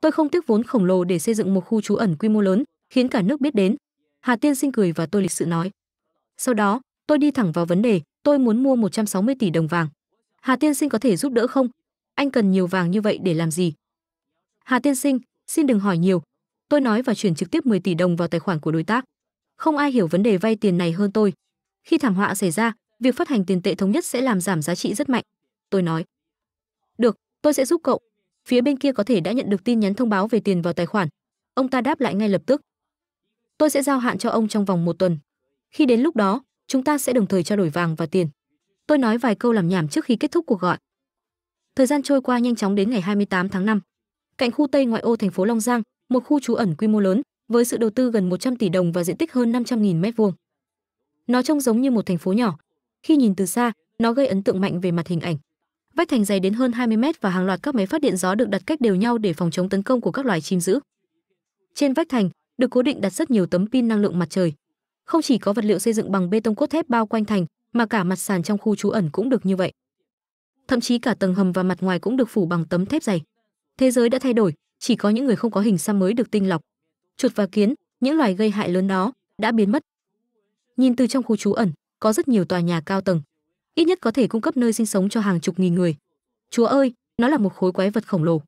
Tôi không tiếc vốn khổng lồ để xây dựng một khu trú ẩn quy mô lớn, khiến cả nước biết đến. Hà Tiên sinh cười và tôi lịch sự nói. Sau đó, tôi đi thẳng vào vấn đề, tôi muốn mua 160 tỷ đồng vàng. Hà Tiên sinh có thể giúp đỡ không? Anh cần nhiều vàng như vậy để làm gì? Hà Tiên sinh, xin đừng hỏi nhiều. Tôi nói và chuyển trực tiếp 10 tỷ đồng vào tài khoản của đối tác. Không ai hiểu vấn đề vay tiền này hơn tôi. Khi thảm họa xảy ra, việc phát hành tiền tệ thống nhất sẽ làm giảm giá trị rất mạnh. Tôi nói. Được, tôi sẽ giúp cậu. Phía bên kia có thể đã nhận được tin nhắn thông báo về tiền vào tài khoản. Ông ta đáp lại ngay lập tức. Tôi sẽ giao hạn cho ông trong vòng một tuần. Khi đến lúc đó, chúng ta sẽ đồng thời trao đổi vàng và tiền. Tôi nói vài câu làm nhảm trước khi kết thúc cuộc gọi. Thời gian trôi qua nhanh chóng đến ngày 28 tháng 5. Cạnh khu Tây ngoại ô thành phố Long Giang, một khu trú ẩn quy mô lớn với sự đầu tư gần 100 tỷ đồng và diện tích hơn 500.000 m2. Nó trông giống như một thành phố nhỏ. Khi nhìn từ xa, nó gây ấn tượng mạnh về mặt hình ảnh vách thành dày đến hơn 20 mét và hàng loạt các máy phát điện gió được đặt cách đều nhau để phòng chống tấn công của các loài chim dữ. Trên vách thành được cố định đặt rất nhiều tấm pin năng lượng mặt trời. Không chỉ có vật liệu xây dựng bằng bê tông cốt thép bao quanh thành, mà cả mặt sàn trong khu trú ẩn cũng được như vậy. Thậm chí cả tầng hầm và mặt ngoài cũng được phủ bằng tấm thép dày. Thế giới đã thay đổi, chỉ có những người không có hình xăm mới được tinh lọc. Chuột và kiến, những loài gây hại lớn đó, đã biến mất. Nhìn từ trong khu trú ẩn, có rất nhiều tòa nhà cao tầng ít nhất có thể cung cấp nơi sinh sống cho hàng chục nghìn người chúa ơi nó là một khối quái vật khổng lồ